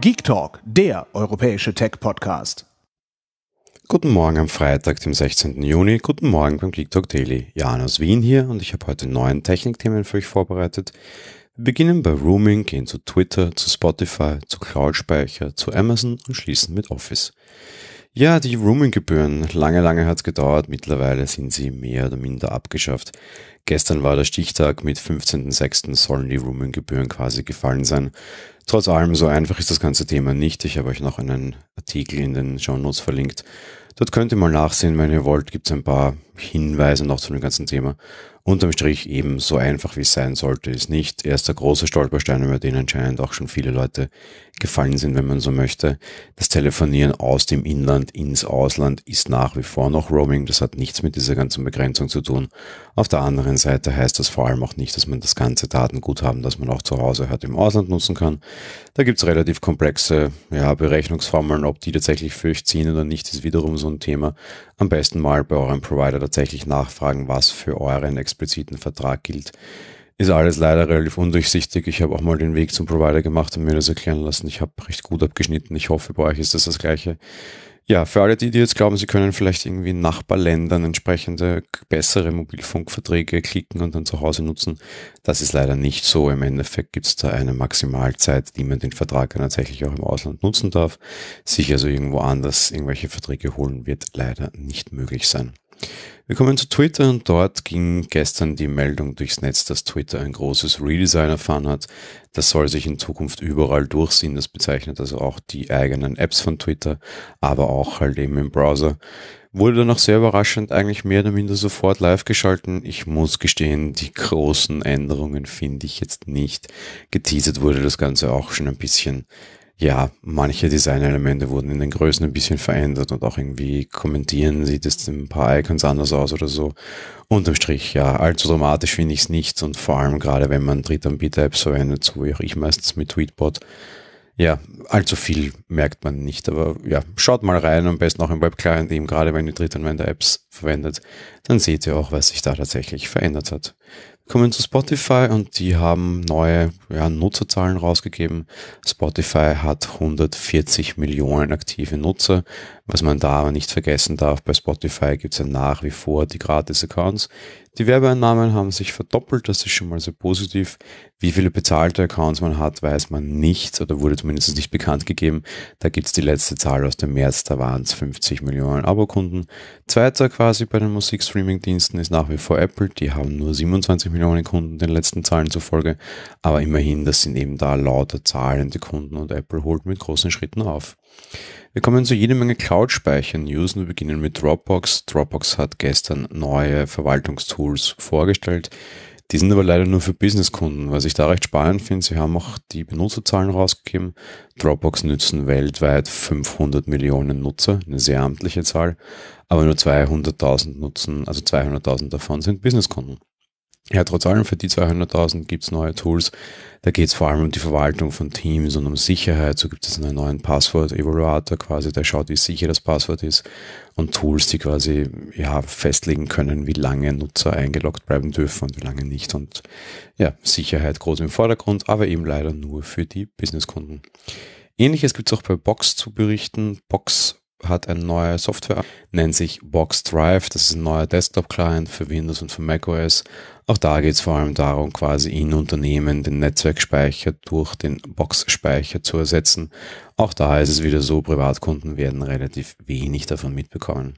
Geek Talk, der europäische Tech-Podcast. Guten Morgen am Freitag, dem 16. Juni. Guten Morgen beim Geek Talk Daily. Jan aus Wien hier und ich habe heute neun Technikthemen für euch vorbereitet. Wir beginnen bei Rooming, gehen zu Twitter, zu Spotify, zu Cloud-Speicher, zu Amazon und schließen mit Office. Ja, die Roaming-Gebühren. Lange, lange hat's gedauert. Mittlerweile sind sie mehr oder minder abgeschafft. Gestern war der Stichtag. Mit 15.06. sollen die Roaming-Gebühren quasi gefallen sein. Trotz allem, so einfach ist das ganze Thema nicht. Ich habe euch noch einen Artikel in den Show Notes verlinkt. Dort könnt ihr mal nachsehen, wenn ihr wollt. Gibt's ein paar hinweisen noch zu dem ganzen Thema. Unterm Strich eben so einfach wie es sein sollte, ist nicht. Er ist der große Stolperstein, über den anscheinend auch schon viele Leute gefallen sind, wenn man so möchte. Das Telefonieren aus dem Inland ins Ausland ist nach wie vor noch Roaming. Das hat nichts mit dieser ganzen Begrenzung zu tun. Auf der anderen Seite heißt das vor allem auch nicht, dass man das ganze Datenguthaben, das man auch zu Hause hat, im Ausland nutzen kann. Da gibt es relativ komplexe ja, Berechnungsformeln. Ob die tatsächlich für euch ziehen oder nicht, ist wiederum so ein Thema. Am besten mal bei eurem Provider tatsächlich nachfragen, was für euren expliziten Vertrag gilt. Ist alles leider relativ undurchsichtig. Ich habe auch mal den Weg zum Provider gemacht und mir das erklären lassen. Ich habe recht gut abgeschnitten. Ich hoffe, bei euch ist das das Gleiche. Ja, für alle die, die jetzt glauben, sie können vielleicht irgendwie in Nachbarländern entsprechende bessere Mobilfunkverträge klicken und dann zu Hause nutzen, das ist leider nicht so. Im Endeffekt gibt es da eine Maximalzeit, die man den Vertrag dann tatsächlich auch im Ausland nutzen darf. Sich also irgendwo anders irgendwelche Verträge holen wird leider nicht möglich sein. Wir kommen zu Twitter und dort ging gestern die Meldung durchs Netz, dass Twitter ein großes Redesign erfahren hat. Das soll sich in Zukunft überall durchsehen. Das bezeichnet also auch die eigenen Apps von Twitter, aber auch halt eben im Browser. Wurde dann auch sehr überraschend eigentlich mehr oder minder sofort live geschalten. Ich muss gestehen, die großen Änderungen finde ich jetzt nicht. Geteasert wurde das Ganze auch schon ein bisschen ja, manche Designelemente wurden in den Größen ein bisschen verändert und auch irgendwie kommentieren, sieht es ein paar Icons anders aus oder so. Unterm Strich, ja, allzu dramatisch finde ich es nicht und vor allem gerade, wenn man Drittanbieter-Apps verwendet, so wie auch ich meistens mit Tweetbot, ja, allzu viel merkt man nicht, aber ja, schaut mal rein, am besten auch im Webclient eben, gerade wenn ihr Drittanwender-Apps verwendet, dann seht ihr auch, was sich da tatsächlich verändert hat kommen zu Spotify und die haben neue ja, Nutzerzahlen rausgegeben. Spotify hat 140 Millionen aktive Nutzer. Was man da aber nicht vergessen darf, bei Spotify gibt es ja nach wie vor die Gratis-Accounts. Die Werbeeinnahmen haben sich verdoppelt, das ist schon mal sehr positiv. Wie viele bezahlte Accounts man hat, weiß man nicht oder wurde zumindest nicht bekannt gegeben. Da gibt es die letzte Zahl aus dem März, da waren es 50 Millionen Abokunden. Zweiter quasi bei den Musikstreaming-Diensten ist nach wie vor Apple, die haben nur 27 Millionen Kunden den letzten Zahlen zufolge. Aber immerhin, das sind eben da lauter zahlende Kunden und Apple holt mit großen Schritten auf. Wir kommen zu jede Menge Cloud-Speicher-News und wir beginnen mit Dropbox. Dropbox hat gestern neue Verwaltungstools vorgestellt. Die sind aber leider nur für Businesskunden, was ich da recht spannend finde. Sie haben auch die Benutzerzahlen rausgegeben. Dropbox nützen weltweit 500 Millionen Nutzer, eine sehr amtliche Zahl, aber nur 200.000 nutzen, also 200.000 davon sind Businesskunden. Ja, trotz allem für die 200.000 gibt's neue Tools. Da geht's vor allem um die Verwaltung von Teams und um Sicherheit. So gibt es einen neuen Passwort-Evaluator quasi, der schaut, wie sicher das Passwort ist. Und Tools, die quasi ja, festlegen können, wie lange Nutzer eingeloggt bleiben dürfen und wie lange nicht. Und ja, Sicherheit groß im Vordergrund, aber eben leider nur für die Businesskunden. Ähnliches gibt's auch bei Box zu berichten. Box hat eine neue Software, nennt sich Box Drive. Das ist ein neuer Desktop-Client für Windows und für macOS. Auch da geht es vor allem darum, quasi in Unternehmen den Netzwerkspeicher durch den Box-Speicher zu ersetzen. Auch da ist es wieder so, Privatkunden werden relativ wenig davon mitbekommen.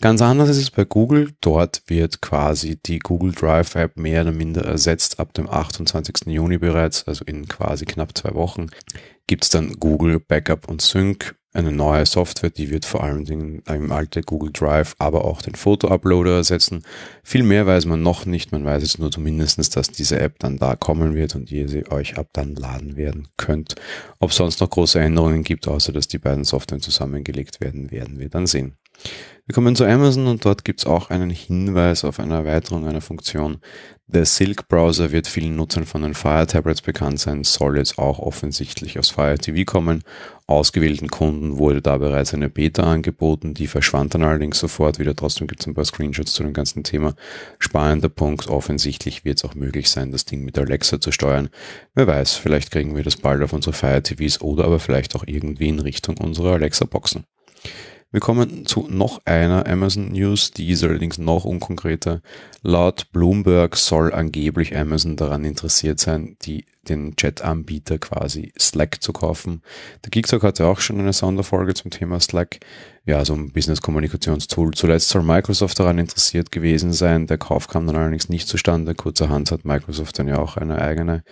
Ganz anders ist es bei Google. Dort wird quasi die Google Drive App mehr oder minder ersetzt. Ab dem 28. Juni bereits, also in quasi knapp zwei Wochen, gibt's dann Google Backup und Sync eine neue Software, die wird vor allen Dingen im alten Google Drive, aber auch den Foto-Uploader ersetzen. Viel mehr weiß man noch nicht. Man weiß jetzt nur zumindestens, dass diese App dann da kommen wird und ihr sie euch ab dann laden werden könnt. Ob sonst noch große Änderungen gibt, außer dass die beiden Software zusammengelegt werden, werden wir dann sehen. Wir kommen zu Amazon und dort gibt es auch einen Hinweis auf eine Erweiterung einer Funktion. Der Silk Browser wird vielen Nutzern von den Fire Tablets bekannt sein, soll jetzt auch offensichtlich aus Fire TV kommen. Ausgewählten Kunden wurde da bereits eine Beta angeboten, die verschwand dann allerdings sofort wieder. Trotzdem gibt es ein paar Screenshots zu dem ganzen Thema. Spannender Punkt, offensichtlich wird es auch möglich sein, das Ding mit Alexa zu steuern. Wer weiß, vielleicht kriegen wir das bald auf unsere Fire TVs oder aber vielleicht auch irgendwie in Richtung unserer Alexa-Boxen. Wir kommen zu noch einer Amazon News, die ist allerdings noch unkonkreter. Laut Bloomberg soll angeblich Amazon daran interessiert sein, die, den Chat-Anbieter quasi Slack zu kaufen. Der Geektalk hatte auch schon eine Sonderfolge zum Thema Slack. Ja, so also ein Business-Kommunikationstool. Zuletzt soll Microsoft daran interessiert gewesen sein. Der Kauf kam dann allerdings nicht zustande. Kurzerhand hat Microsoft dann ja auch eine eigene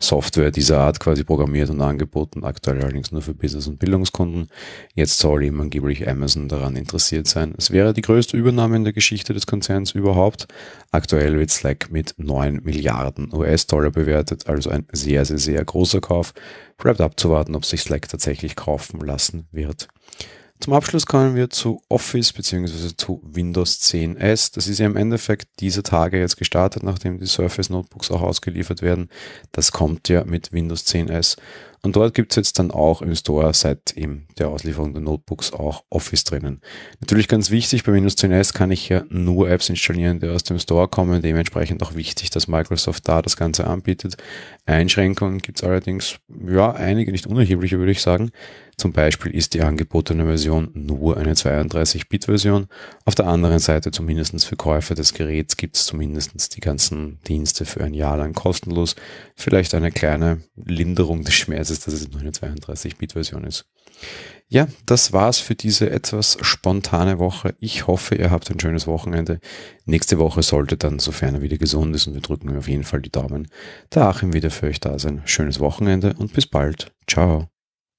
Software dieser Art quasi programmiert und angeboten, aktuell allerdings nur für Business- und Bildungskunden. Jetzt soll eben angeblich Amazon daran interessiert sein. Es wäre die größte Übernahme in der Geschichte des Konzerns überhaupt. Aktuell wird Slack mit 9 Milliarden US-Dollar bewertet, also ein sehr, sehr, sehr großer Kauf. Bleibt abzuwarten, ob sich Slack tatsächlich kaufen lassen wird. Zum Abschluss kommen wir zu Office bzw. zu Windows 10 S. Das ist ja im Endeffekt diese Tage jetzt gestartet, nachdem die Surface Notebooks auch ausgeliefert werden. Das kommt ja mit Windows 10 S. Und dort gibt es jetzt dann auch im Store seit eben der Auslieferung der Notebooks auch Office drinnen. Natürlich ganz wichtig, bei Windows 10 S kann ich ja nur Apps installieren, die aus dem Store kommen. Dementsprechend auch wichtig, dass Microsoft da das Ganze anbietet. Einschränkungen gibt es allerdings, ja, einige nicht unerhebliche, würde ich sagen. Zum Beispiel ist die angebotene Version nur eine 32-Bit-Version. Auf der anderen Seite, zumindest für Käufer des Geräts, gibt es zumindest die ganzen Dienste für ein Jahr lang kostenlos. Vielleicht eine kleine Linderung des Schmerzes, dass es nur eine 32-Bit-Version ist. Ja, das war's für diese etwas spontane Woche. Ich hoffe, ihr habt ein schönes Wochenende. Nächste Woche sollte dann, sofern er wieder gesund ist, und wir drücken auf jeden Fall die Daumen, der Achim wieder für euch da sein. Schönes Wochenende und bis bald. Ciao